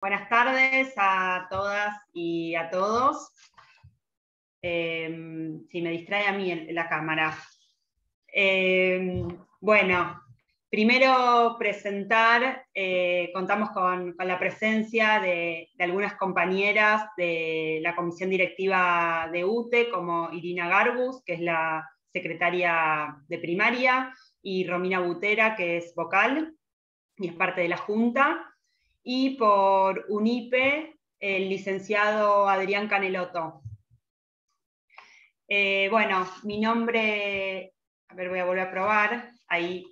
Buenas tardes a todas y a todos. Em, si me distrae a mí la cámara. Em, bueno, primero presentar, eh, contamos con, la presencia de, algunas compañeras de la comisión directiva de UTE, como Irina Garbus, que es la secretaria de primaria, y Romina Butera, que es vocal y es parte de la Junta y por UNIPE, el licenciado Adrián Caneloto. Eh, bueno, mi nombre, a ver, voy a volver a probar, ahí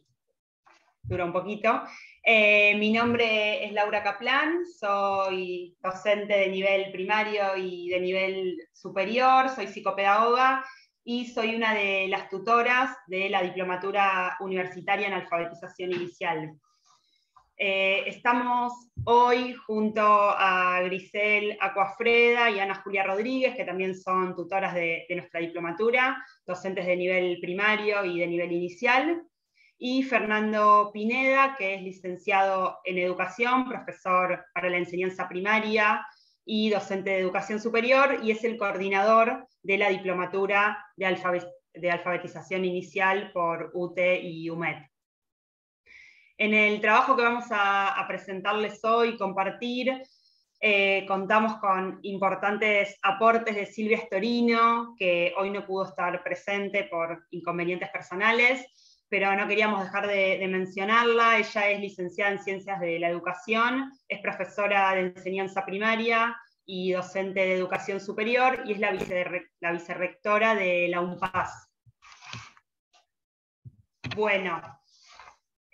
dura un poquito. Eh, mi nombre es Laura Caplan, soy docente de nivel primario y de nivel superior, soy psicopedagoga y soy una de las tutoras de la diplomatura universitaria en alfabetización inicial. Eh, estamos hoy junto a Grisel Acuafreda y Ana Julia Rodríguez, que también son tutoras de, nuestra diplomatura, docentes de nivel primario y de nivel inicial, y Fernando Pineda, que es licenciado en educación, profesor para la enseñanza primaria y docente de educación superior, y es el coordinador de la diplomatura de, de alfabetización inicial por UTE y UMET. En el trabajo que vamos a, presentarles hoy, compartir, eh, contamos con importantes aportes de Silvia Storino, que hoy no pudo estar presente por inconvenientes personales, pero no queríamos dejar de, mencionarla. Ella es licenciada en Ciencias de la Educación, es profesora de enseñanza primaria y docente de educación superior, y es la, vice, la vicerrectora de la UNPAS. Bueno,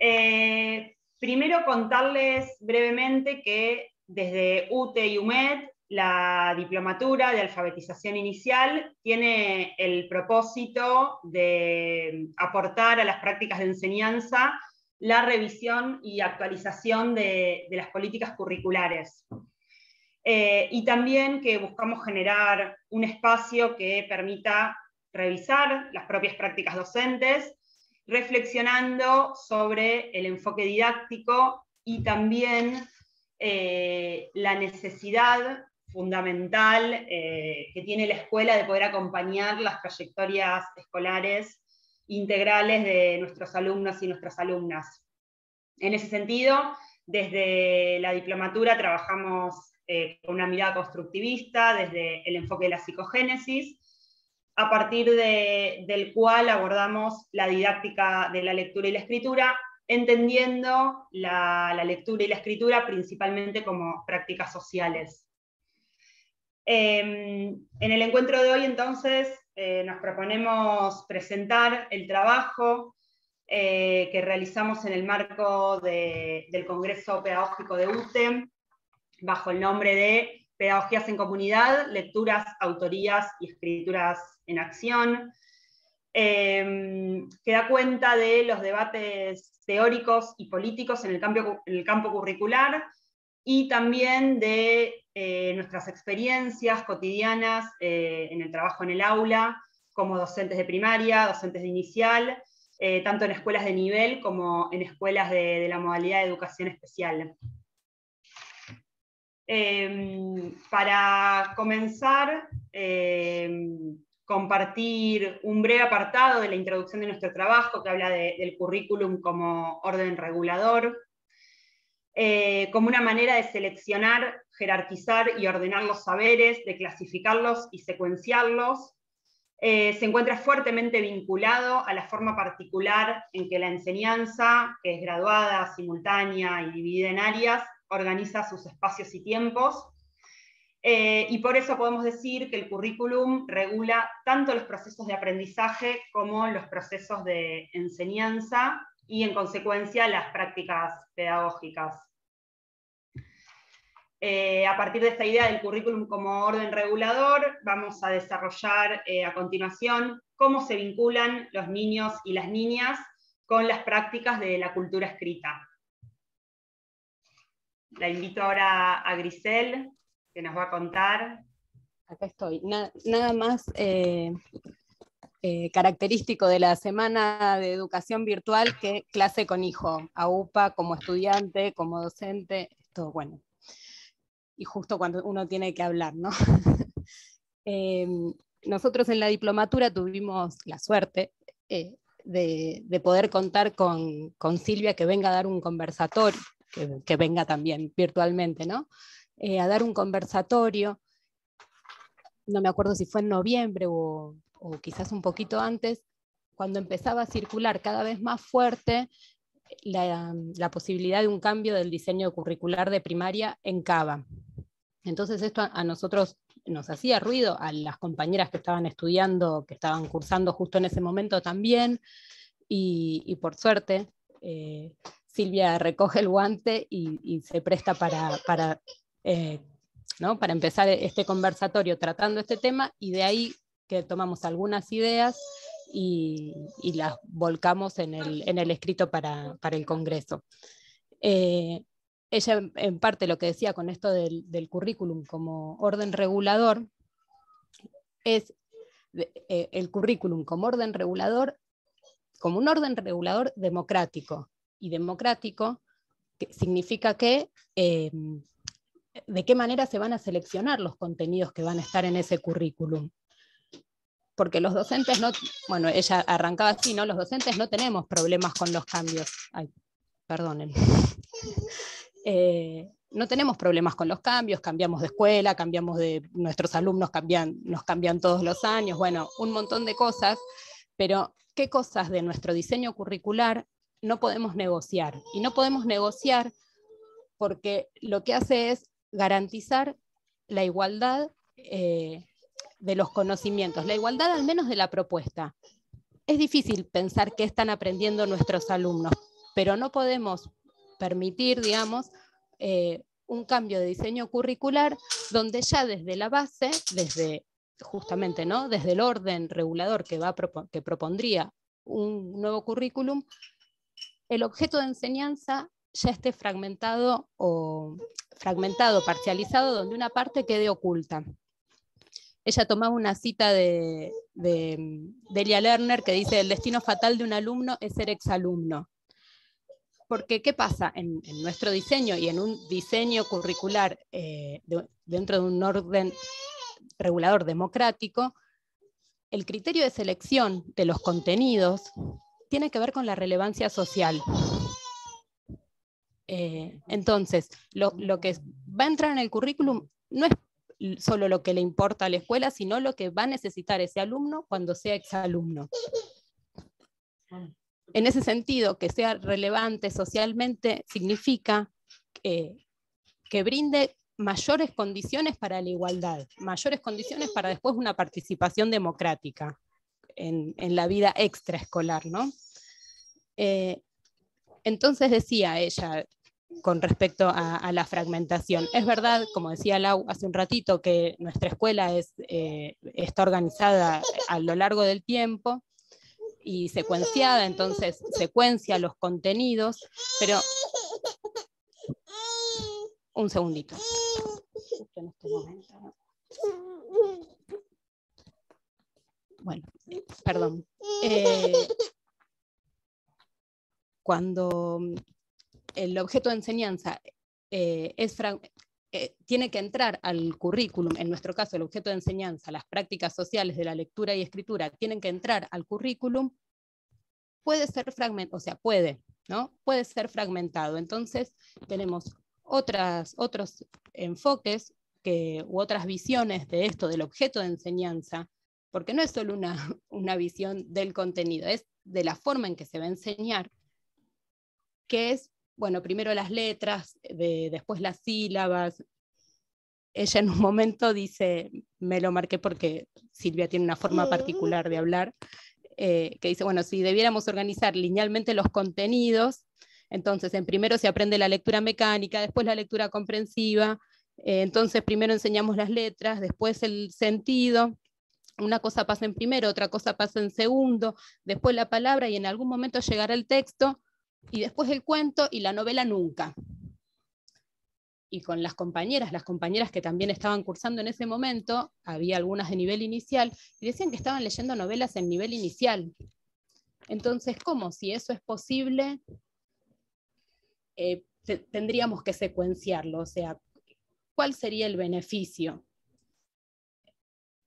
eh, primero contarles brevemente que desde UTE y UMED, la diplomatura de alfabetización inicial tiene el propósito de aportar a las prácticas de enseñanza la revisión y actualización de, las políticas curriculares. Eh, y también que buscamos generar un espacio que permita revisar las propias prácticas docentes reflexionando sobre el enfoque didáctico y también eh, la necesidad fundamental eh, que tiene la escuela de poder acompañar las trayectorias escolares integrales de nuestros alumnos y nuestras alumnas. En ese sentido, desde la diplomatura trabajamos eh, con una mirada constructivista, desde el enfoque de la psicogénesis, a partir del cual abordamos la didáctica de la lectura y la escritura, entendiendo la, lectura y la escritura principalmente como prácticas sociales. Em, en el encuentro de hoy, entonces, eh, nos proponemos presentar el trabajo eh, que realizamos en el marco del Congreso Pedagógico de UTEM, bajo el nombre de Pedagogías en Comunidad, Lecturas, Autorías y Escrituras en acción, em, que da cuenta de los debates teóricos y políticos en el, campo, el campo curricular y también de eh, nuestras experiencias cotidianas eh, en el trabajo en el aula, como docentes de primaria, docentes de inicial, eh, tanto en escuelas de nivel como en escuelas de, de la modalidad de educación especial. Em, para comenzar, em, compartir un breve apartado de la introducción de nuestro trabajo que habla del currículum como orden regulador, eh, como una manera de seleccionar, jerarquizar y ordenar los saberes, de clasificarlos y secuenciarlos. Eh, se encuentra fuertemente vinculado a la forma particular en que la enseñanza, que es graduada, simultánea y dividida en áreas, organiza sus espacios y tiempos eh, y por eso podemos decir que el currículum regula tanto los procesos de aprendizaje como los procesos de enseñanza y en consecuencia las prácticas pedagógicas. Eh, a partir de esta idea del currículum como orden regulador, vamos a desarrollar eh, a continuación cómo se vinculan los niños y las niñas con las prácticas de la cultura escrita. La invito ahora a Grisel que nos va a contar. Acá estoy. nada más eh, eh, característico de la semana de educación virtual que clase con hijo, a UPA como estudiante, como docente, todo bueno. Y justo cuando uno tiene que hablar, ¿no? Em, nosotros en la diplomatura tuvimos la suerte eh, de, poder contar con, Silvia que venga a dar un conversatorio, que venga también virtualmente, ¿no? Eh, a dar un conversatorio, no me acuerdo si fue en noviembre o, quizás un poquito antes, cuando empezaba a circular cada vez más fuerte la, posibilidad de un cambio del diseño curricular de primaria en Cava. Entonces esto a, nosotros nos hacía ruido, a las compañeras que estaban estudiando, que estaban cursando justo en ese momento también, y, por suerte eh, Silvia recoge el guante y, se presta para eh, ¿no? para empezar este conversatorio tratando este tema y de ahí que tomamos algunas ideas y, las volcamos en el, escrito para, el Congreso. Eh, ella en parte lo que decía con esto del, currículum como orden regulador es eh, el currículum como orden regulador, como un orden regulador democrático. Y democrático que significa que de qué manera se van a seleccionar los contenidos que van a estar en ese currículum. Porque los docentes no, bueno, ella arrancaba así, ¿no? Los docentes no tenemos problemas con los cambios. Ay, perdonen. Eh, no tenemos problemas con los cambios, cambiamos de escuela, cambiamos de, nuestros alumnos cambian, nos cambian todos los años, bueno, un montón de cosas, pero ¿qué cosas de nuestro diseño curricular no podemos negociar? Y no podemos negociar porque lo que hace es garantizar la igualdad eh, de los conocimientos, la igualdad al menos de la propuesta. Es difícil pensar qué están aprendiendo nuestros alumnos, pero no podemos permitir, digamos, eh, un cambio de diseño curricular donde ya desde la base, desde justamente, ¿no? Desde el orden regulador que, va que propondría un nuevo currículum, el objeto de enseñanza ya esté fragmentado o fragmentado, parcializado, donde una parte quede oculta. Ella tomaba una cita de, Delia Lerner que dice, el destino fatal de un alumno es ser exalumno. Porque, ¿qué pasa? En, nuestro diseño y en un diseño curricular eh, dentro de un orden regulador democrático, el criterio de selección de los contenidos tiene que ver con la relevancia social. Eh, entonces, lo, que va a entrar en el currículum no es solo lo que le importa a la escuela, sino lo que va a necesitar ese alumno cuando sea exalumno. En ese sentido, que sea relevante socialmente significa eh, que brinde mayores condiciones para la igualdad, mayores condiciones para después una participación democrática en, la vida extraescolar, eh, entonces decía ella, con respecto a, la fragmentación. Es verdad, como decía Lau hace un ratito, que nuestra escuela es, eh, está organizada a lo largo del tiempo y secuenciada, entonces secuencia los contenidos, pero... Un segundito. Este bueno, perdón. Eh, cuando el objeto de enseñanza eh, es eh, tiene que entrar al currículum, en nuestro caso el objeto de enseñanza, las prácticas sociales de la lectura y escritura tienen que entrar al currículum, puede ser fragmentado, o sea, puede, ¿no? Puede ser fragmentado. Entonces, tenemos otras, otros enfoques que, u otras visiones de esto, del objeto de enseñanza, porque no es solo una, una visión del contenido, es de la forma en que se va a enseñar, que es bueno, primero las letras, después las sílabas. Ella en un momento dice, me lo marqué porque Silvia tiene una forma mm. particular de hablar, eh, que dice, bueno, si debiéramos organizar linealmente los contenidos, entonces en primero se aprende la lectura mecánica, después la lectura comprensiva, eh, entonces primero enseñamos las letras, después el sentido, una cosa pasa en primero, otra cosa pasa en segundo, después la palabra y en algún momento llegará el texto y después el cuento y la novela nunca. Y con las compañeras, las compañeras que también estaban cursando en ese momento, había algunas de nivel inicial, y decían que estaban leyendo novelas en nivel inicial. Entonces, ¿cómo? Si eso es posible, eh, tendríamos que secuenciarlo, o sea, ¿cuál sería el beneficio?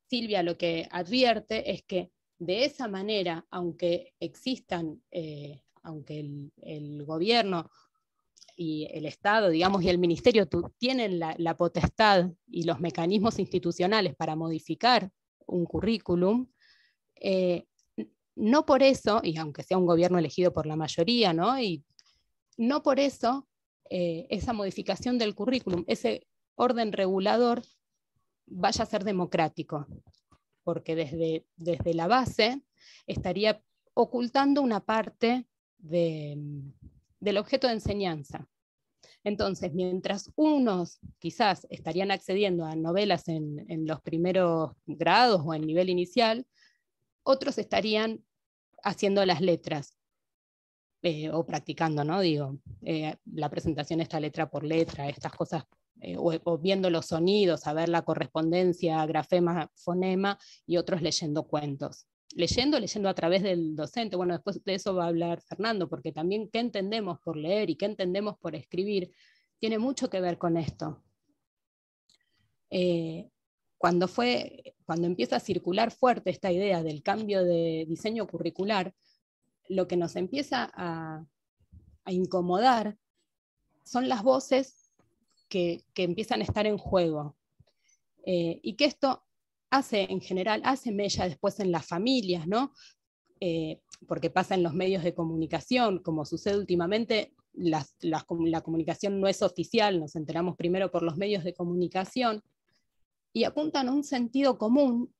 Silvia lo que advierte es que de esa manera, aunque existan eh, aunque el, gobierno y el Estado, digamos, y el Ministerio tienen la, potestad y los mecanismos institucionales para modificar un currículum, eh, no por eso, y aunque sea un gobierno elegido por la mayoría, ¿no? Y no por eso eh, esa modificación del currículum, ese orden regulador, vaya a ser democrático, porque desde, desde la base estaría ocultando una parte Mm, del objeto de enseñanza. Entonces, mientras unos quizás estarían accediendo a novelas en, los primeros grados o en nivel inicial, otros estarían haciendo las letras eh, o practicando, ¿no? Digo, eh, la presentación esta letra por letra, estas cosas, eh, o, viendo los sonidos, a ver la correspondencia, grafema, fonema, y otros leyendo cuentos leyendo, leyendo a través del docente. Bueno, después de eso va a hablar Fernando, porque también qué entendemos por leer y qué entendemos por escribir tiene mucho que ver con esto. Eh, cuando, fue, cuando empieza a circular fuerte esta idea del cambio de diseño curricular, lo que nos empieza a, incomodar son las voces que, que, empiezan a estar en juego. Eh, y que esto hace en general, hace mella después en las familias, ¿no? Eh, porque pasa en los medios de comunicación, como sucede últimamente, la comunicación no es oficial, nos enteramos primero por los medios de comunicación, y apuntan a un sentido común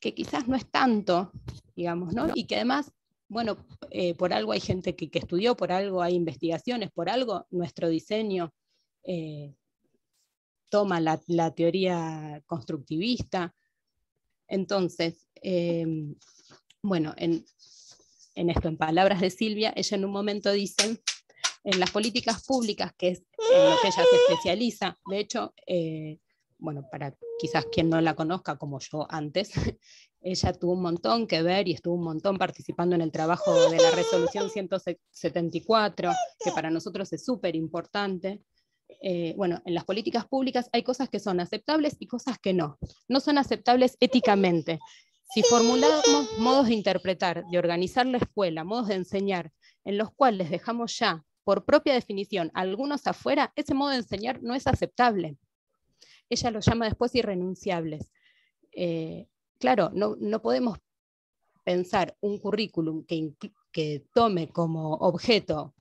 que quizás no es tanto, digamos, ¿no? Y que además, bueno, eh, por algo hay gente que, estudió, por algo hay investigaciones, por algo nuestro diseño eh, toma la, teoría constructivista, entonces, em, bueno, en, esto, en palabras de Silvia, ella en un momento dice, en las políticas públicas, que es en lo que ella se especializa, de hecho, eh, bueno, para quizás quien no la conozca como yo antes, ella tuvo un montón que ver y estuvo un montón participando en el trabajo de la resolución 174, que para nosotros es súper importante, eh, bueno, en las políticas públicas hay cosas que son aceptables y cosas que no. No son aceptables éticamente. Si formulamos modos de interpretar, de organizar la escuela, modos de enseñar, en los cuales dejamos ya, por propia definición, algunos afuera, ese modo de enseñar no es aceptable. Ella lo llama después irrenunciables. Eh, claro, no, podemos pensar un currículum que tome como objeto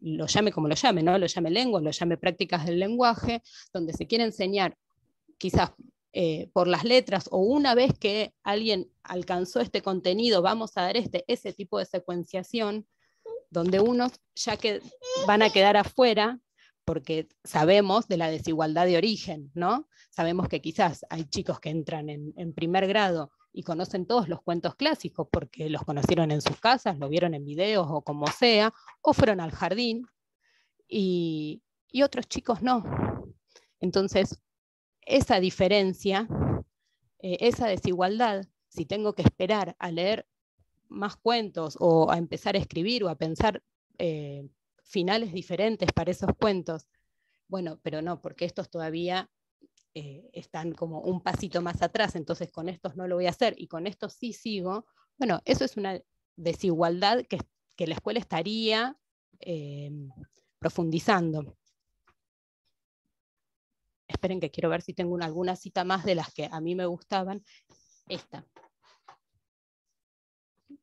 lo llame como lo llame, ¿no? Lo llame lengua, lo llame prácticas del lenguaje, donde se quiere enseñar quizás eh, por las letras o una vez que alguien alcanzó este contenido, vamos a dar este, ese tipo de secuenciación, donde unos ya que van a quedar afuera porque sabemos de la desigualdad de origen, ¿no? Sabemos que quizás hay chicos que entran en primer grado y conocen todos los cuentos clásicos porque los conocieron en sus casas, lo vieron en videos o como sea, o fueron al jardín y, otros chicos no. Entonces, esa diferencia, eh, esa desigualdad, si tengo que esperar a leer más cuentos o a empezar a escribir o a pensar eh, finales diferentes para esos cuentos, bueno, pero no, porque estos todavía eh, están como un pasito más atrás, entonces con estos no lo voy a hacer y con estos sí sigo, bueno, eso es una desigualdad que, la escuela estaría em, profundizando. Esperen que quiero ver si tengo alguna cita más de las que a mí me gustaban. Esta.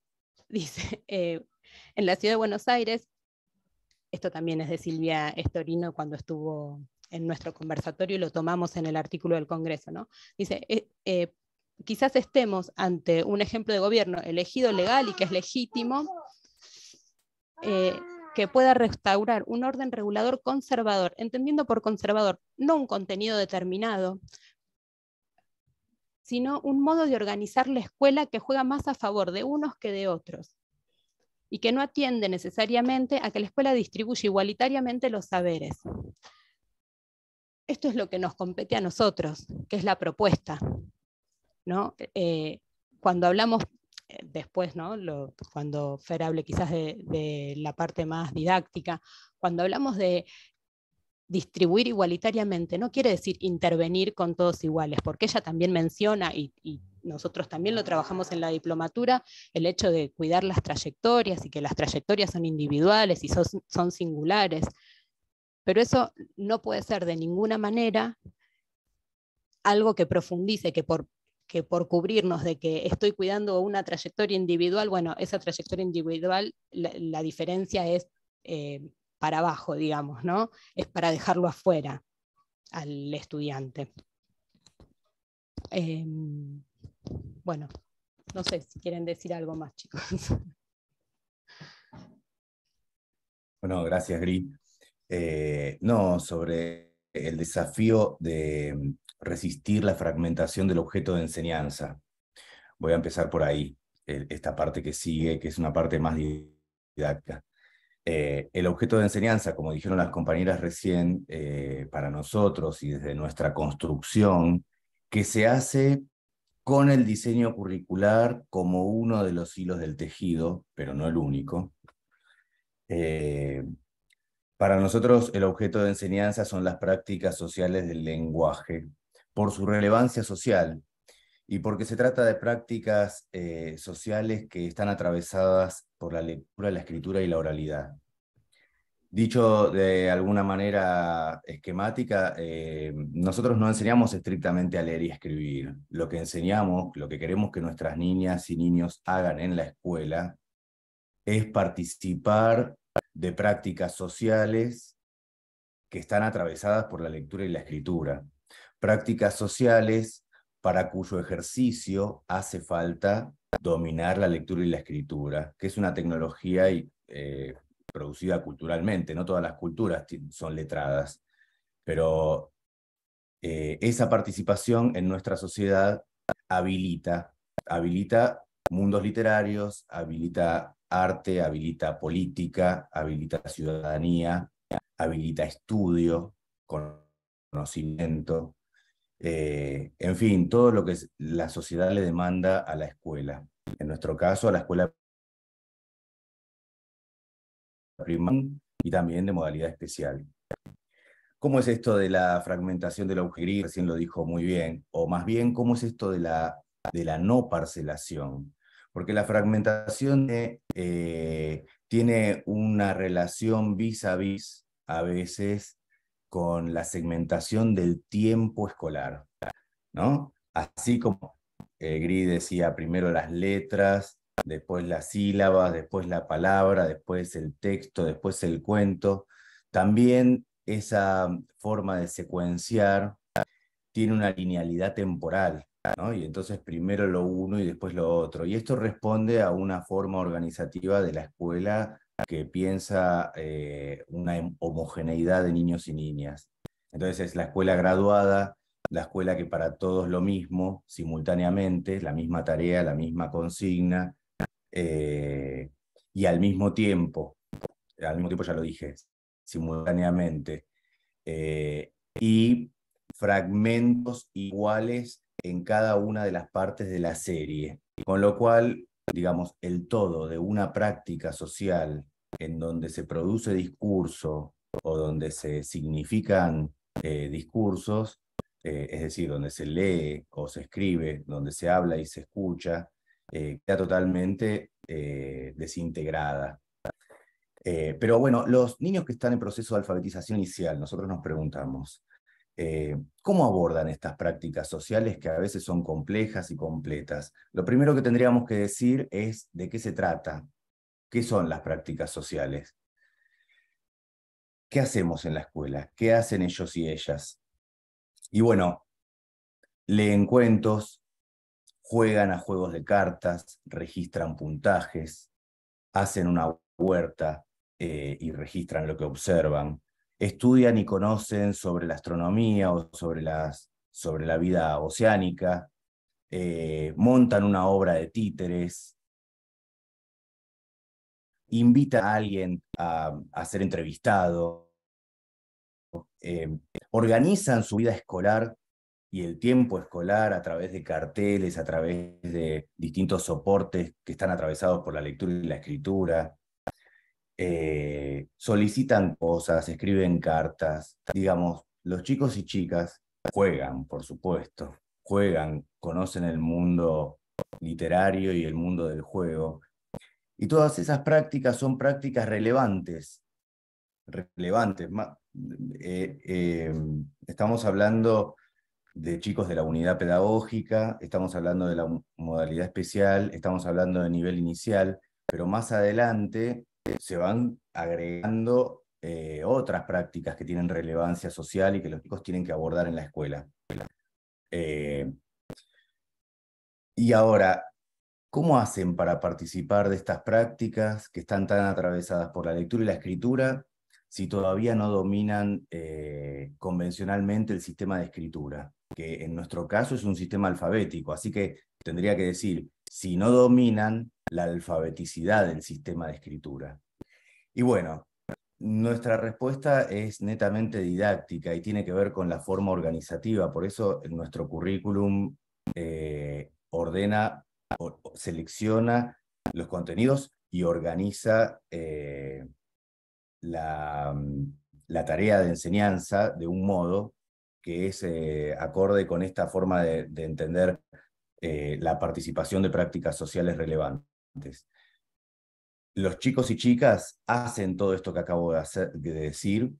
Dice, eh, en la ciudad de Buenos Aires, esto también es de Silvia Estorino cuando estuvo en nuestro conversatorio y lo tomamos en el artículo del Congreso, ¿no? Dice, eh, eh, quizás estemos ante un ejemplo de gobierno elegido legal y que es legítimo, eh, que pueda restaurar un orden regulador conservador, entendiendo por conservador no un contenido determinado, sino un modo de organizar la escuela que juega más a favor de unos que de otros y que no atiende necesariamente a que la escuela distribuya igualitariamente los saberes, esto es lo que nos compete a nosotros, que es la propuesta. ¿no? Eh, cuando hablamos eh, después, ¿no? cuando Fer hable quizás de, la parte más didáctica, cuando hablamos de distribuir igualitariamente, no quiere decir intervenir con todos iguales, porque ella también menciona, y, nosotros también lo trabajamos en la diplomatura, el hecho de cuidar las trayectorias y que las trayectorias son individuales y son singulares. Pero eso no puede ser de ninguna manera algo que profundice, que por, por cubrirnos de que estoy cuidando una trayectoria individual, bueno, esa trayectoria individual, la, diferencia es eh, para abajo, digamos, ¿no? Es para dejarlo afuera al estudiante. Em, bueno, no sé si quieren decir algo más, chicos. Bueno, gracias, Gris. Eh, no, sobre el desafío de mm, resistir la fragmentación del objeto de enseñanza. Voy a empezar por ahí, esta parte que sigue, que es una parte más didáctica. Eh, el objeto de enseñanza, como dijeron las compañeras recién, eh, para nosotros y desde nuestra construcción, que se hace con el diseño curricular como uno de los hilos del tejido, pero no el único. Para nosotros el objeto de enseñanza son las prácticas sociales del lenguaje, por su relevancia social y porque se trata de prácticas eh, sociales que están atravesadas por la lectura, la escritura y la oralidad. Dicho de alguna manera esquemática, eh, nosotros no enseñamos estrictamente a leer y escribir. Lo que enseñamos, lo que queremos que nuestras niñas y niños hagan en la escuela, es participar de prácticas sociales que están atravesadas por la lectura y la escritura, prácticas sociales para cuyo ejercicio hace falta dominar la lectura y la escritura, que es una tecnología eh, producida culturalmente, no todas las culturas son letradas, pero eh, esa participación en nuestra sociedad habilita, habilita mundos literarios, habilita arte habilita política, habilita ciudadanía, habilita estudio, conocimiento, eh, en fin, todo lo que la sociedad le demanda a la escuela. En nuestro caso, a la escuela primaria y también de modalidad especial. ¿Cómo es esto de la fragmentación de la agujería? Recién lo dijo muy bien. O más bien, ¿cómo es esto de la, de la no parcelación? porque la fragmentación eh, tiene una relación vis a vis a veces con la segmentación del tiempo escolar, ¿no? Así como eh, Gris decía primero las letras, después las sílabas, después la palabra, después el texto, después el cuento, también esa forma de secuenciar tiene una linealidad temporal, y entonces primero lo uno y después lo otro. Y esto responde a una forma organizativa de la escuela que piensa eh, una homogeneidad de niños y niñas. Entonces es la escuela graduada, la escuela que para todos lo mismo, simultáneamente, la misma tarea, la misma consigna, eh, y al mismo tiempo, al mismo tiempo ya lo dije, simultáneamente, eh, y fragmentos iguales en cada una de las partes de la serie. Con lo cual, digamos, el todo de una práctica social en donde se produce discurso o donde se significan eh, discursos, eh, es decir, donde se lee o se escribe, donde se habla y se escucha, eh, queda totalmente desintegrada. pero bueno, los niños que están en proceso de alfabetización inicial, nosotros nos preguntamos, eh, ¿cómo abordan estas prácticas sociales que a veces son complejas y completas? Lo primero que tendríamos que decir es de qué se trata, qué son las prácticas sociales, qué hacemos en la escuela, qué hacen ellos y ellas. Y bueno, leen cuentos, juegan a juegos de cartas, registran puntajes, hacen una huerta eh, y registran lo que observan, estudian y conocen sobre la astronomía o sobre, las, sobre la vida oceánica, eh, montan una obra de títeres, invita a alguien a, ser entrevistado, em, organizan su vida escolar y el tiempo escolar a través de carteles, a través de distintos soportes que están atravesados por la lectura y la escritura, eh, solicitan cosas, escriben cartas, digamos, los chicos y chicas juegan, por supuesto, juegan, conocen el mundo literario y el mundo del juego. Y todas esas prácticas son prácticas relevantes, relevantes. Eh, eh, estamos hablando de chicos de la unidad pedagógica, estamos hablando de la modalidad especial, estamos hablando de nivel inicial, pero más adelante se van agregando eh, otras prácticas que tienen relevancia social y que los chicos tienen que abordar en la escuela. Eh, y ahora, ¿cómo hacen para participar de estas prácticas que están tan atravesadas por la lectura y la escritura si todavía no dominan eh, convencionalmente el sistema de escritura? Que en nuestro caso es un sistema alfabético, así que tendría que decir, si no dominan la alfabeticidad del sistema de escritura. Y bueno, nuestra respuesta es netamente didáctica y tiene que ver con la forma organizativa, por eso nuestro currículum eh, ordena, selecciona los contenidos y organiza eh, la, tarea de enseñanza de un modo que es eh, acorde con esta forma de entender la participación de prácticas sociales relevantes. Los chicos y chicas hacen todo esto que acabo de, de decir,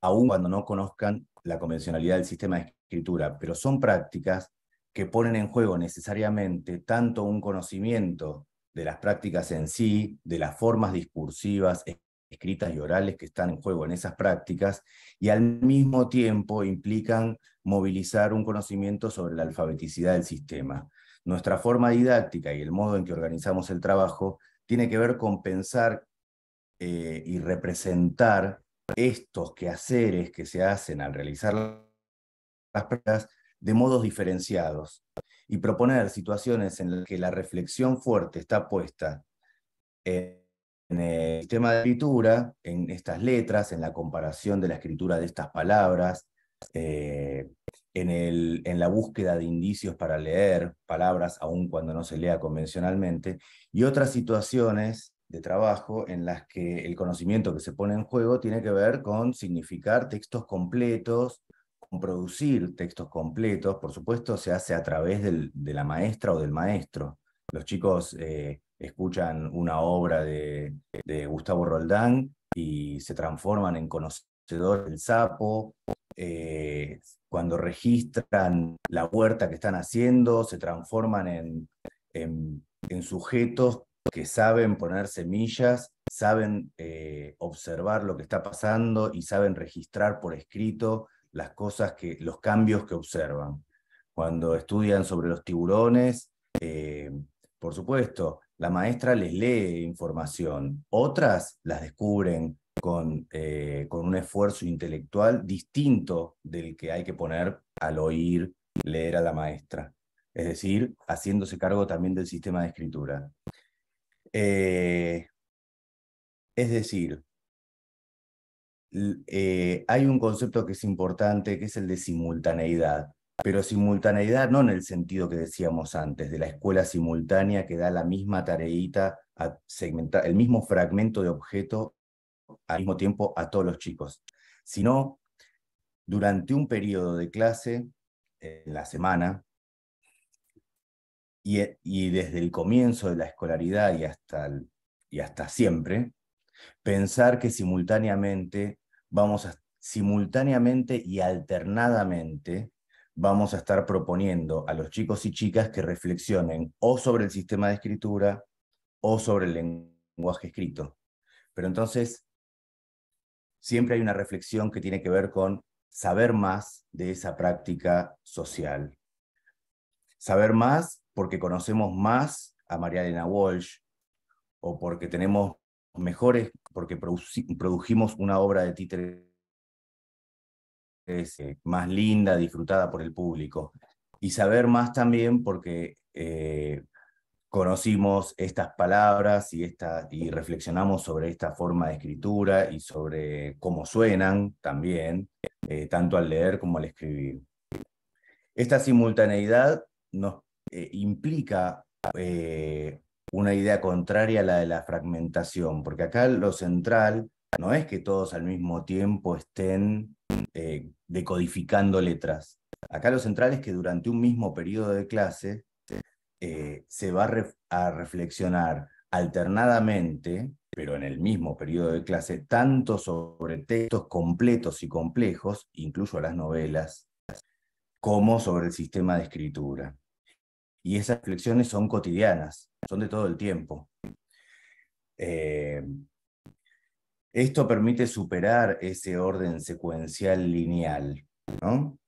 aun cuando no conozcan la convencionalidad del sistema de escritura, pero son prácticas que ponen en juego necesariamente tanto un conocimiento de las prácticas en sí, de las formas discursivas, escritas y orales que están en juego en esas prácticas, y al mismo tiempo implican movilizar un conocimiento sobre la alfabeticidad del sistema. Nuestra forma didáctica y el modo en que organizamos el trabajo tiene que ver con pensar eh, y representar estos quehaceres que se hacen al realizar las prácticas de modos diferenciados y proponer situaciones en las que la reflexión fuerte está puesta en, el tema de escritura, en estas letras, en la comparación de la escritura de estas palabras, eh, en, el, en la búsqueda de indicios para leer palabras, aun cuando no se lea convencionalmente, y otras situaciones de trabajo en las que el conocimiento que se pone en juego tiene que ver con significar textos completos, con producir textos completos, por supuesto se hace a través de la maestra o del maestro. Los chicos eh, escuchan una obra de, Gustavo Roldán y se transforman en conocedor del sapo, eh, cuando registran la huerta que están haciendo, se transforman en, en, sujetos que saben poner semillas, saben eh, observar lo que está pasando y saben registrar por escrito las cosas que, los cambios que observan. Cuando estudian sobre los tiburones, eh, por supuesto, la maestra les lee información, otras las descubren con, eh, con un esfuerzo intelectual distinto del que hay que poner al oír leer a la maestra, es decir, haciéndose cargo también del sistema de escritura. Eh, es decir, eh, hay un concepto que es importante, que es el de simultaneidad, pero simultaneidad no en el sentido que decíamos antes, de la escuela simultánea que da la misma tareita, a segmentar, el mismo fragmento de objeto al mismo tiempo a todos los chicos, sino durante un periodo de clase en la semana y, desde el comienzo de la escolaridad y hasta, y hasta siempre, pensar que simultáneamente vamos a, simultáneamente y alternadamente vamos a estar proponiendo a los chicos y chicas que reflexionen o sobre el sistema de escritura o sobre el lenguaje escrito. Pero entonces siempre hay una reflexión que tiene que ver con saber más de esa práctica social. Saber más porque conocemos más a María Elena Walsh o porque tenemos mejores, porque produjimos una obra de títere eh, más linda, disfrutada por el público. Y saber más también porque eh, conocimos estas palabras y, esta, y reflexionamos sobre esta forma de escritura y sobre cómo suenan también, eh, tanto al leer como al escribir. Esta simultaneidad nos eh, implica eh, una idea contraria a la de la fragmentación, porque acá lo central no es que todos al mismo tiempo estén decodificando letras. Acá lo central es que durante un mismo periodo de clase eh, se va a, reflexionar alternadamente, pero en el mismo periodo de clase, tanto sobre textos completos y complejos, incluso las novelas, como sobre el sistema de escritura. Y esas reflexiones son cotidianas, son de todo el tiempo. Eh, esto permite superar ese orden secuencial lineal, ¿no?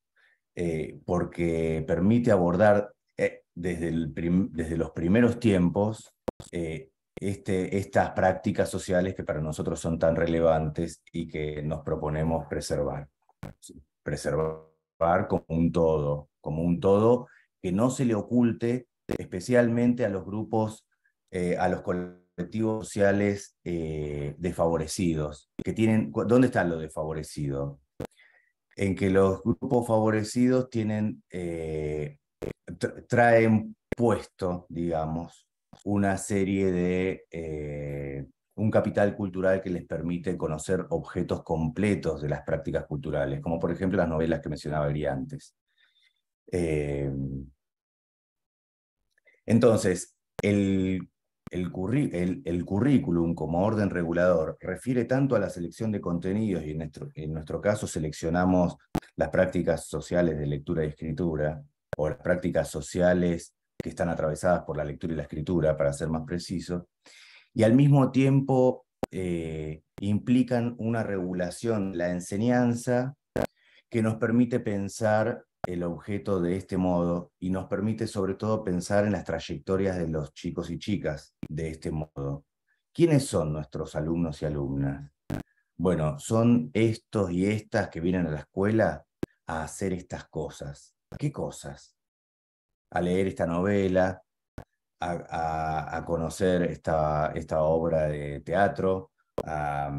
Eh, porque permite abordar desde, desde los primeros tiempos eh, este, estas prácticas sociales que para nosotros son tan relevantes y que nos proponemos preservar. Preservar como un todo, como un todo que no se le oculte especialmente a los grupos, eh, a los colectivos sociales eh, desfavorecidos. Que tienen, ¿Dónde está lo desfavorecido? En que los grupos favorecidos tienen traen puesto, digamos, una serie de, eh, un capital cultural que les permite conocer objetos completos de las prácticas culturales, como por ejemplo las novelas que mencionaba Gri antes. Eh, entonces, el, currículum como orden regulador refiere tanto a la selección de contenidos, y en nuestro caso seleccionamos las prácticas sociales de lectura y escritura, o las prácticas sociales que están atravesadas por la lectura y la escritura, para ser más preciso, y al mismo tiempo eh, implican una regulación, la enseñanza, que nos permite pensar el objeto de este modo y nos permite sobre todo pensar en las trayectorias de los chicos y chicas de este modo. ¿Quiénes son nuestros alumnos y alumnas? Bueno, son estos y estas que vienen a la escuela a hacer estas cosas, qué cosas? A leer esta novela, a, conocer esta, obra de teatro, a,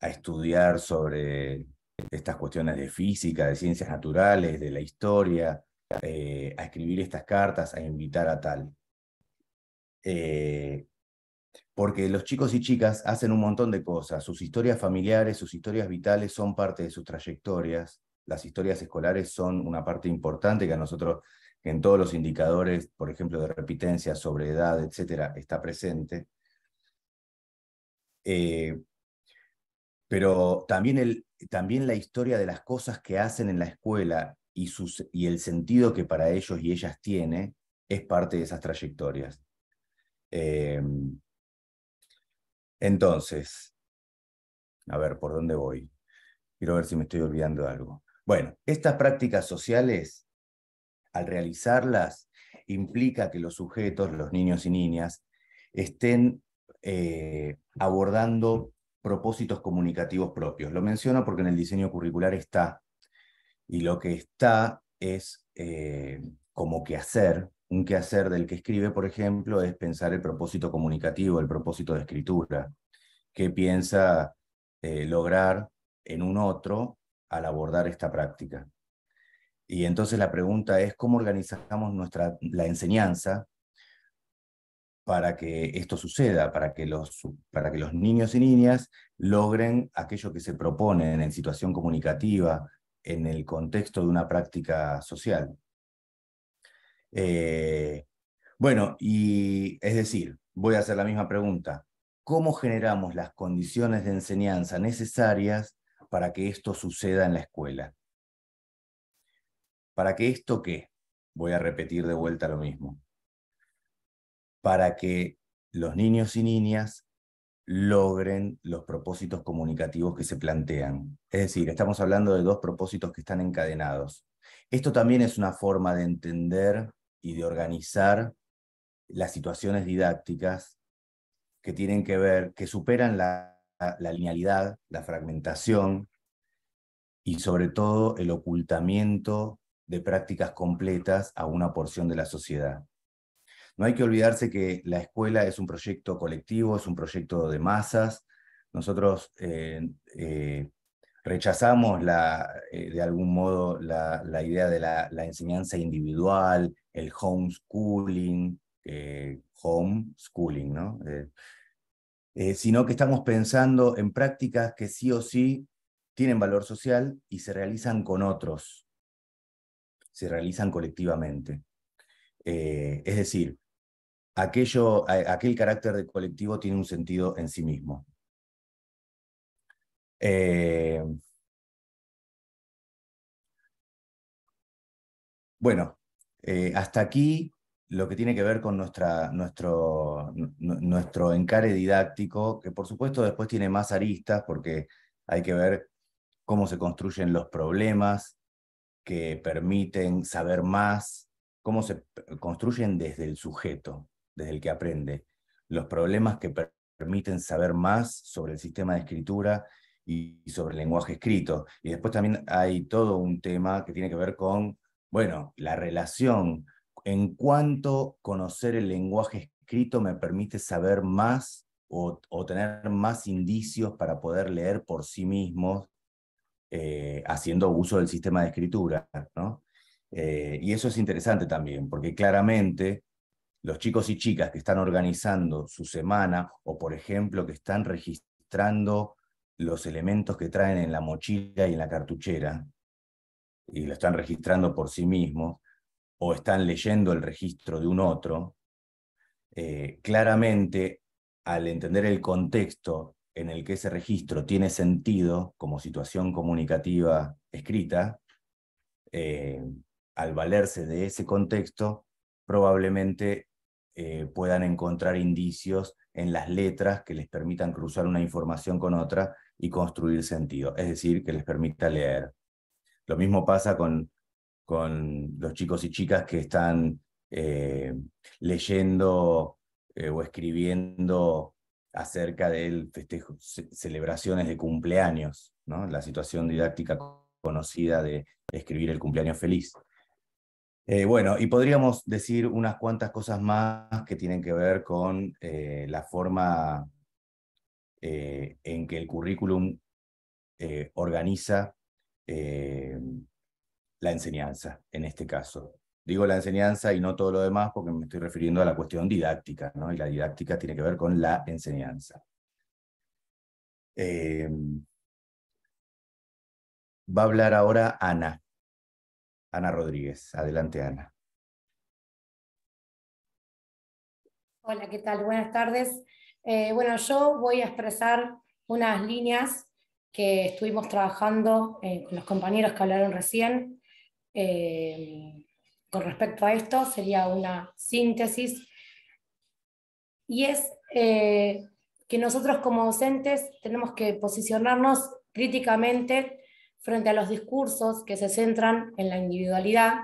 estudiar sobre estas cuestiones de física, de ciencias naturales, de la historia, eh, a escribir estas cartas, a invitar a tal. Eh, porque los chicos y chicas hacen un montón de cosas, sus historias familiares, sus historias vitales son parte de sus trayectorias, las historias escolares son una parte importante que a nosotros, en todos los indicadores, por ejemplo, de repitencia, sobre edad, etcétera, está presente. Eh, pero también, el, también la historia de las cosas que hacen en la escuela y, sus, y el sentido que para ellos y ellas tiene es parte de esas trayectorias. Em, entonces, a ver, ¿por dónde voy? Quiero ver si me estoy olvidando de algo. Bueno, estas prácticas sociales, al realizarlas, implica que los sujetos, los niños y niñas, estén eh, abordando propósitos comunicativos propios. Lo menciono porque en el diseño curricular está, y lo que está es eh, como quehacer, un quehacer del que escribe, por ejemplo, es pensar el propósito comunicativo, el propósito de escritura, que piensa eh, lograr en un otro al abordar esta práctica. Y entonces la pregunta es cómo organizamos nuestra, la enseñanza para que esto suceda, para que, los, para que los niños y niñas logren aquello que se proponen en situación comunicativa, en el contexto de una práctica social. Eh, bueno, y es decir, voy a hacer la misma pregunta. ¿Cómo generamos las condiciones de enseñanza necesarias para que esto suceda en la escuela? ¿Para que esto qué? Voy a repetir de vuelta lo mismo. Para que los niños y niñas logren los propósitos comunicativos que se plantean. Es decir, estamos hablando de dos propósitos que están encadenados. Esto también es una forma de entender y de organizar las situaciones didácticas que tienen que ver, que superan la la linealidad, la fragmentación y sobre todo el ocultamiento de prácticas completas a una porción de la sociedad. No hay que olvidarse que la escuela es un proyecto colectivo, es un proyecto de masas. Nosotros eh, eh, rechazamos la, eh, de algún modo la, idea de la, enseñanza individual, el homeschooling, homeschooling, ¿no? Eh, sino que estamos pensando en prácticas que sí o sí tienen valor social y se realizan con otros, se realizan colectivamente. Eh, es decir, aquel carácter colectivo tiene un sentido en sí mismo. Eh, bueno, hasta aquí lo que tiene que ver con nuestra, nuestro, nuestro encare didáctico, que por supuesto después tiene más aristas porque hay que ver cómo se construyen los problemas que permiten saber más, cómo se construyen desde el sujeto, desde el que aprende, los problemas que permiten saber más sobre el sistema de escritura y, sobre el lenguaje escrito. Y después también hay todo un tema que tiene que ver con, bueno, la relación en cuanto conocer el lenguaje escrito me permite saber más o, tener más indicios para poder leer por sí mismos, eh, haciendo uso del sistema de escritura. Eh, y eso es interesante también, porque claramente los chicos y chicas que están organizando su semana o, por ejemplo, que están registrando los elementos que traen en la mochila y en la cartuchera, y lo están registrando por sí mismos, o están leyendo el registro de un otro, eh, claramente al entender el contexto en el que ese registro tiene sentido como situación comunicativa escrita, eh, al valerse de ese contexto, probablemente eh, puedan encontrar indicios en las letras que les permitan cruzar una información con otra y construir sentido, es decir, que les permita leer. Lo mismo pasa con con los chicos y chicas que están eh, leyendo eh, o escribiendo acerca de festejo, celebraciones de cumpleaños, ¿no? la situación didáctica conocida de, escribir el cumpleaños feliz. Eh, bueno, y podríamos decir unas cuantas cosas más que tienen que ver con la forma en que el currículum organiza la enseñanza, en este caso. Digo la enseñanza y no todo lo demás porque me estoy refiriendo a la cuestión didáctica, ¿no? Y la didáctica tiene que ver con la enseñanza. Eh, va a hablar ahora Ana. Ana Rodríguez. Adelante, Ana. Hola, ¿qué tal? Buenas tardes. Eh, bueno, yo voy a expresar unas líneas que estuvimos trabajando eh, con los compañeros que hablaron recién eh, con respecto a esto sería una síntesis y es eh, que nosotros como docentes tenemos que posicionarnos críticamente frente a los discursos que se centran en la individualidad,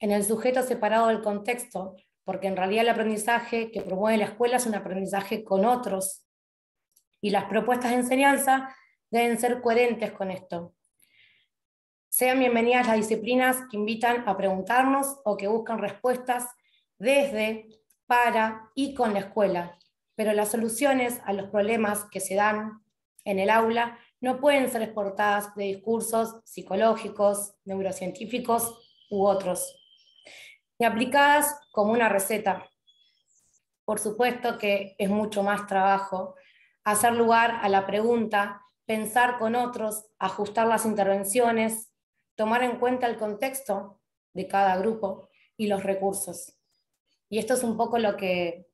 en el sujeto separado del contexto, porque en realidad el aprendizaje que promueve la escuela es un aprendizaje con otros y las propuestas de enseñanza deben ser coherentes con esto. Sean bienvenidas las disciplinas que invitan a preguntarnos o que buscan respuestas desde, para y con la escuela, pero las soluciones a los problemas que se dan en el aula no pueden ser exportadas de discursos psicológicos, neurocientíficos u otros, Y aplicadas como una receta. Por supuesto que es mucho más trabajo hacer lugar a la pregunta, pensar con otros, ajustar las intervenciones, tomar en cuenta el contexto de cada grupo y los recursos. Y esto es un poco lo que,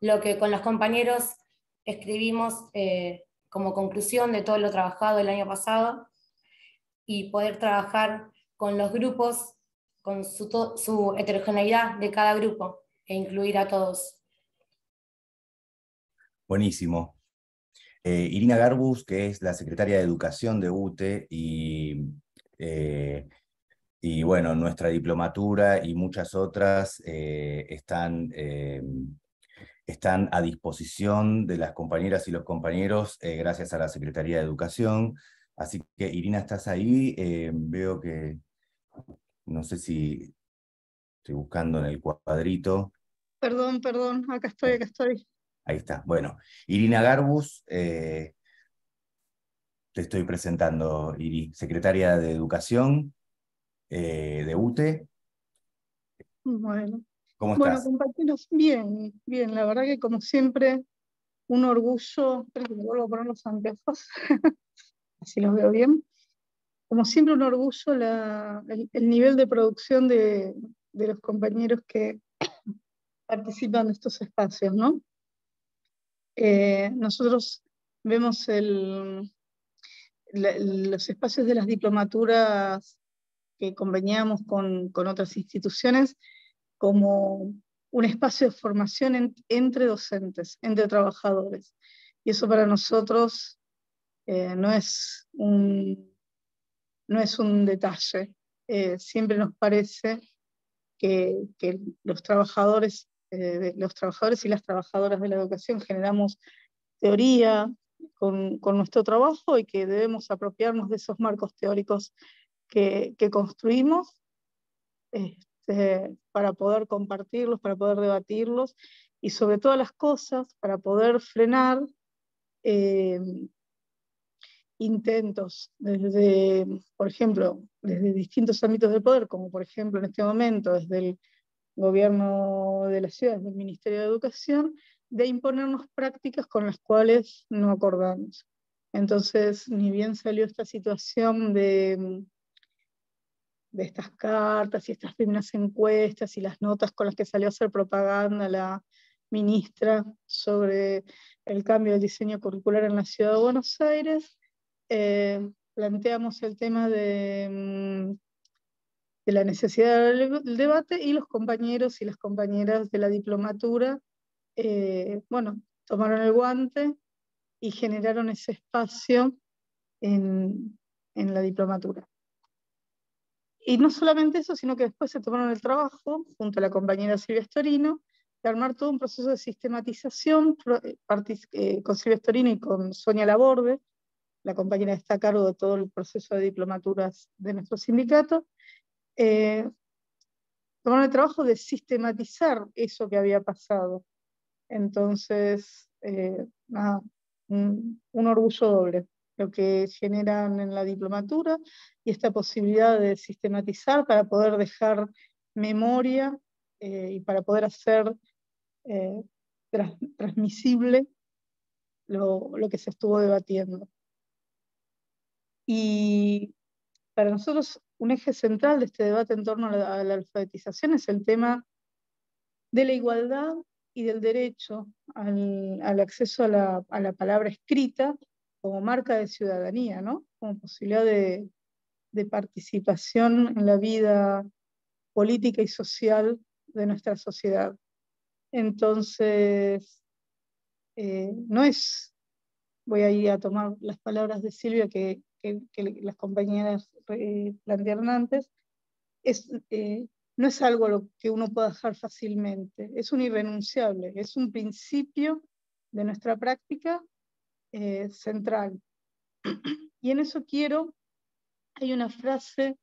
lo que con los compañeros escribimos eh, como conclusión de todo lo trabajado el año pasado y poder trabajar con los grupos, con su, heterogeneidad de cada grupo e incluir a todos. Buenísimo. Eh, Irina Garbus, que es la secretaria de Educación de UTE y eh, y bueno, nuestra diplomatura y muchas otras eh, están, eh, están a disposición de las compañeras y los compañeros gracias a la Secretaría de Educación. Así que Irina, estás ahí. veo que, no sé si estoy buscando en el cuadrito. Perdón, perdón, acá estoy, acá estoy. Ahí está. Bueno, Irina Garbus, te estoy presentando, Iri, secretaria de Educación eh, de UTE. Bueno. ¿Cómo estás? Bueno, compañeros, bien, bien. La verdad que como siempre, un orgullo, Espero que me vuelvo a poner los anteojos, así los veo bien. Como siempre, un orgullo el, nivel de producción de, los compañeros que participan de estos espacios, ¿no? Eh, nosotros vemos el, los espacios de las diplomaturas que conveníamos con, otras instituciones como un espacio de formación entre docentes, entre trabajadores. Y eso para nosotros eh, no, es un, no es un detalle. Eh, siempre nos parece que, los, trabajadores, eh, los trabajadores y las trabajadoras de la educación generamos teoría, con, nuestro trabajo y que debemos apropiarnos de esos marcos teóricos que, construimos este, para poder compartirlos, para poder debatirlos y sobre todas las cosas para poder frenar eh, intentos desde, por ejemplo, desde distintos ámbitos del poder, como por ejemplo en este momento desde el gobierno de la ciudad, del Ministerio de Educación, de imponernos prácticas con las cuales no acordamos. Entonces, ni bien salió esta situación de, de estas cartas y estas primeras encuestas y las notas con las que salió a hacer propaganda la ministra sobre el cambio del diseño curricular en la ciudad de Buenos Aires, eh, planteamos el tema de, mm, de la necesidad del debate y los compañeros y las compañeras de la diplomatura eh, bueno, tomaron el guante y generaron ese espacio en, en la diplomatura. Y no solamente eso, sino que después se tomaron el trabajo, junto a la compañera Silvia Storino, de armar todo un proceso de sistematización eh, eh, con Silvia Storino y con Sonia Laborde, la compañera está a cargo de todo el proceso de diplomaturas de nuestro sindicato, tomaron el trabajo de sistematizar eso que había pasado, entonces, eh, un, orgullo doble, lo que generan en la diplomatura y esta posibilidad de sistematizar para poder dejar memoria eh, y para poder hacer eh, transmisible lo, que se estuvo debatiendo. Y para nosotros un eje central de este debate en torno a la, alfabetización es el tema de la igualdad y del derecho al, acceso a la, palabra escrita como marca de ciudadanía, ¿no? como posibilidad de, participación en la vida política y social de nuestra sociedad. Entonces, eh, no es, voy a ir a tomar las palabras de Silvia que, las compañeras eh, plantearon antes, es, eh, no es algo que uno pueda dejar fácilmente, es un irrenunciable, es un principio de nuestra práctica eh, central. Y en eso quiero, hay una frase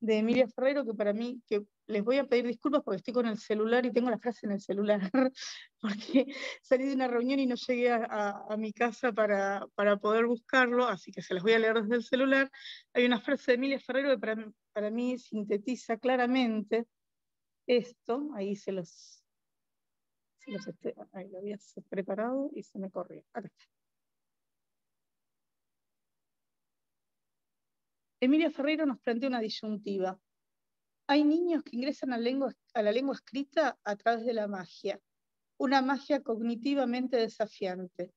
de Emilia Ferrero que para mí, que les voy a pedir disculpas porque estoy con el celular y tengo la frase en el celular, porque salí de una reunión y no llegué a, mi casa para, poder buscarlo, así que se las voy a leer desde el celular. Hay una frase de Emilia Ferrero que para, para mí sintetiza claramente esto. Ahí se los, ahí había preparado y se me corrió. Emilia Ferreiro nos plantea una disyuntiva. Hay niños que ingresan a la lengua escrita a través de la magia, una magia cognitivamente desafiante,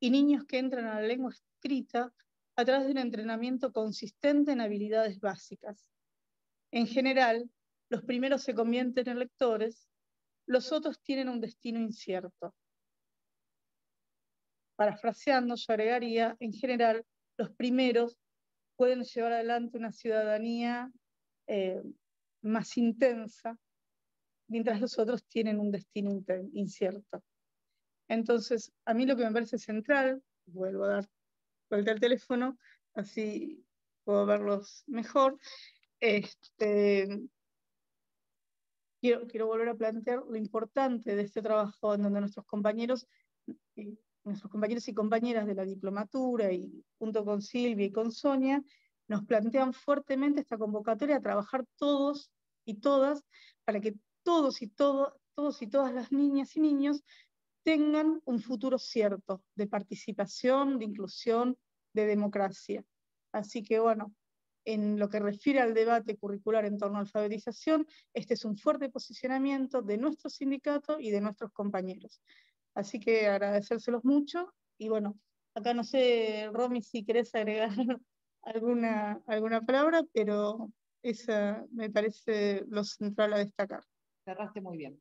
y niños que entran a la lengua escrita a través de un entrenamiento consistente en habilidades básicas. En general, los primeros se convierten en lectores, los otros tienen un destino incierto. Parafraseando, yo agregaría, en general, los primeros pueden llevar adelante una ciudadanía eh, más intensa, mientras los otros tienen un destino incierto. Entonces, a mí lo que me parece central, vuelvo a dar falta el teléfono, así puedo verlos mejor. Este, quiero, volver a plantear lo importante de este trabajo en donde nuestros compañeros, nuestros compañeros y compañeras de la diplomatura, y junto con Silvia y con Sonia, nos plantean fuertemente esta convocatoria a trabajar todos y todas para que todos y todo, todos y todas las niñas y niños tengan un futuro cierto de participación, de inclusión, de democracia. Así que bueno, en lo que refiere al debate curricular en torno a la alfabetización, este es un fuerte posicionamiento de nuestro sindicato y de nuestros compañeros. Así que agradecérselos mucho y bueno, acá no sé, Romy, si querés agregar alguna, alguna palabra, pero esa me parece lo central a destacar. Cerraste muy bien.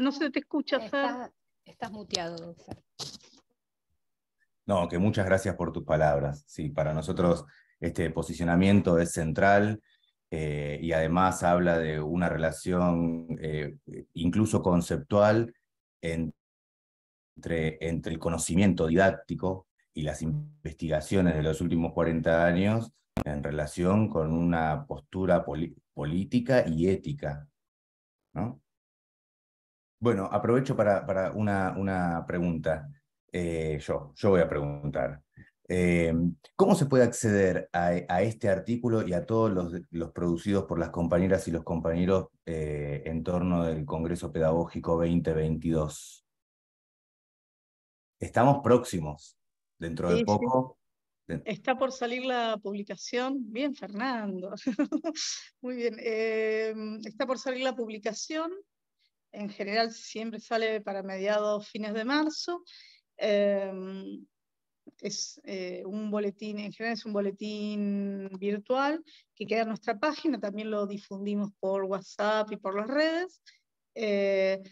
No se te escucha, Estás muteado, No, que muchas gracias por tus palabras. Sí, para nosotros este posicionamiento es central eh, y además habla de una relación eh, incluso conceptual entre, entre el conocimiento didáctico y las investigaciones de los últimos 40 años en relación con una postura política y ética. ¿no? Bueno, aprovecho para, para una, una, pregunta. Eh, yo, yo voy a preguntar. Eh, ¿Cómo se puede acceder a, este artículo y a todos los, los, producidos por las compañeras y los compañeros eh, en torno del Congreso Pedagógico 2022? Estamos próximos, dentro de poco. Está por salir la publicación. Bien, Fernando. Muy bien. está por salir la publicación en general siempre sale para mediados, fines de marzo. Em, es eh, un boletín, en general es un boletín virtual que queda en nuestra página, también lo difundimos por WhatsApp y por las redes. Eh,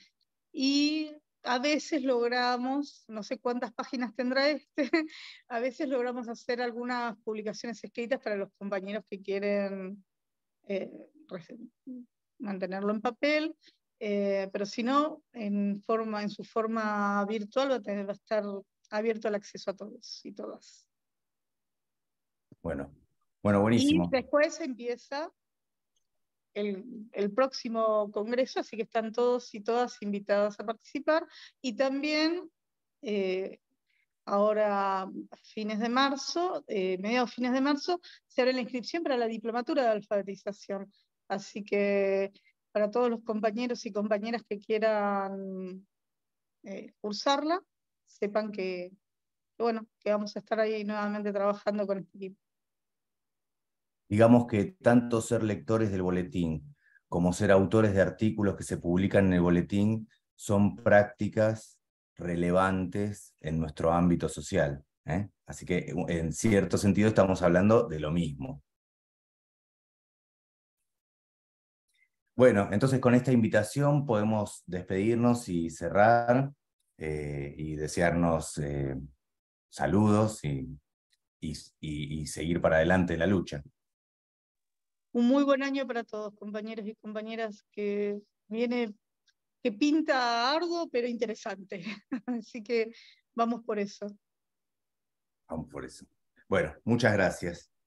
y a veces logramos, no sé cuántas páginas tendrá este, a veces logramos hacer algunas publicaciones escritas para los compañeros que quieren eh, mantenerlo en papel. Eh, pero si no, en, forma, en su forma virtual va a, tener, estar abierto el acceso a todos y todas. Bueno, bueno, buenísimo. Y después empieza el, el, próximo congreso, así que están todos y todas invitadas a participar. Y también eh, ahora, a fines de marzo, eh, mediados fines de marzo, se abre la inscripción para la diplomatura de alfabetización. Así que para todos los compañeros y compañeras que quieran eh, cursarla, sepan que, bueno, que vamos a estar ahí nuevamente trabajando con este equipo. Digamos que tanto ser lectores del boletín como ser autores de artículos que se publican en el boletín son prácticas relevantes en nuestro ámbito social. ¿eh? Así que en cierto sentido estamos hablando de lo mismo. Bueno, entonces con esta invitación podemos despedirnos y cerrar eh, y desearnos eh, saludos y, seguir para adelante la lucha. Un muy buen año para todos, compañeros y compañeras, que viene, que pinta arduo, pero interesante. Así que vamos por eso. Vamos por eso. Bueno, muchas gracias.